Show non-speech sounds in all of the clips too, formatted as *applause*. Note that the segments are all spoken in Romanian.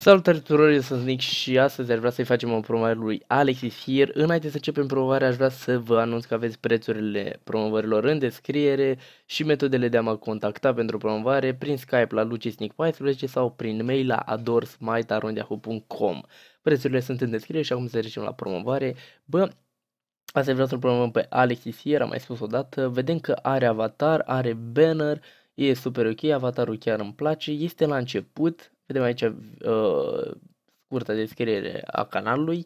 Salutare tuturor, eu sunt Nick și astăzi ar vrea să-i facem o promovare lui Alexis Here. Înainte să începem promovarea, aș vrea să vă anunț că aveți prețurile promovărilor în descriere și metodele de a mă contacta pentru promovare prin Skype la lucisnic14 sau prin mail la adorsmaitarondyahu.com. Prețurile sunt în descriere și acum să trecem la promovare. Bă, astăzi vreau să-l promovăm pe Alexis Here, am mai spus odată, vedem că are avatar, are banner, e super ok, avatarul chiar îmi place, este la început, Vedem aici uh, scurta descriere a canalului,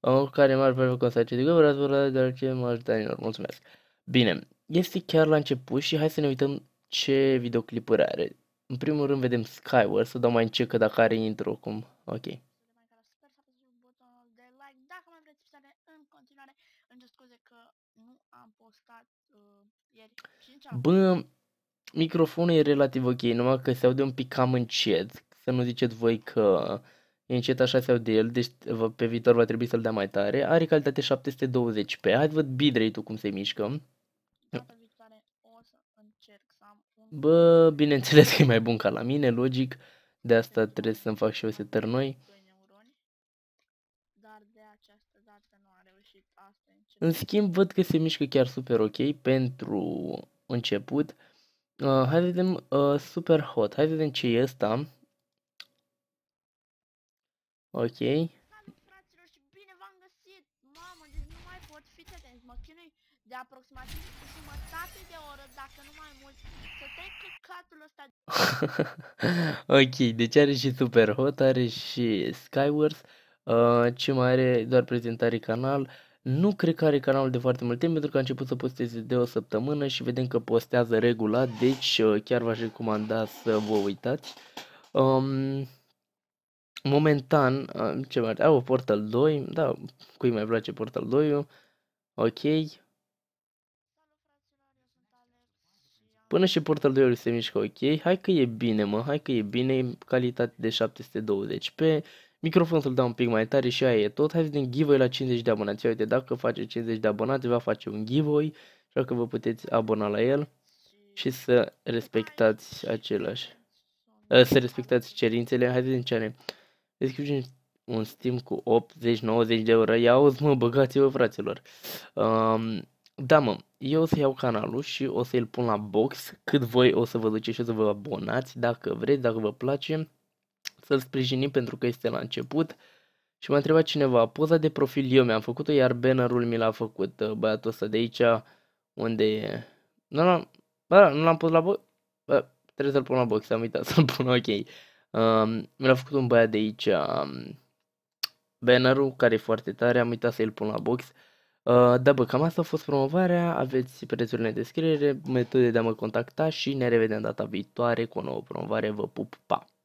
uh, care m-ar face constatări că vreau să vă dar ce mă ajută Mulțumesc! Bine, este chiar la început și hai să ne uităm ce videoclipuri are. În primul rând vedem Skyward, să dau mai încet că dacă are intro cum. Ok. Bă, microfonul e relativ ok, numai că se aude un pic cam încet, să nu ziceți voi că e încet așa sau de el, deci pe viitor va trebui să-l dea mai tare. Are calitate 720p. Hai să văd bitrate-ul cum se mișcă. Bă, bineînțeles că e mai bun ca la mine, logic. De asta trebuie să-mi fac și eu setări noi. În schimb, văd că se mișcă chiar super ok pentru început. Uh, hai să vedem uh, super hot. Hai să vedem ce e ăsta. Ok. Fraților și bine v-am găsit! Mamă, deci nu mai pot fi atent, mă chinui de aproximativ jumătate de oră, dacă nu mai mult, să trec căcatul ăsta. *laughs* ok, deci are și Super Hot, are și Skywars, uh, ce mai are doar prezentare canal. Nu cred că are canalul de foarte mult timp pentru că a început să posteze de o săptămână și vedem că postează regulat, deci uh, chiar v-aș recomanda să vă uitați. Um, momentan, ce mai au Portal 2, da, cui mai place Portal 2 ok. Până și Portal 2 se mișcă ok, hai că e bine mă, hai că e bine, calitate de 720p, microfonul să-l dau un pic mai tare și aia e tot, hai să vedem giveaway la 50 de abonați, uite, dacă face 50 de abonați va face un giveaway, așa că vă puteți abona la el și să respectați același, să respectați cerințele, hai să vedem ce are. Description un Steam cu 80-90 de euro. Ia auzi, mă, băgați-vă, fraților. Um, da, mă, eu o să iau canalul și o să-l pun la box cât voi o să vă duceți și o să vă abonați, dacă vreți, dacă vă place, să-l sprijinim pentru că este la început. Și m-a întrebat cineva, poza de profil eu mi-am făcut-o, iar bannerul mi l-a făcut uh, băiatul ăsta de aici, unde e. Nu l-am, nu l-am pus la box, trebuie să-l pun la box, am uitat să-l pun, ok. Um, mi l-a făcut un băiat de aici um, bannerul, care e foarte tare, am uitat să-l pun la box. Uh, da, bă, cam asta a fost promovarea, aveți prețurile în descriere, metode de a mă contacta și ne revedem data viitoare cu o nouă promovare, vă pup, pa!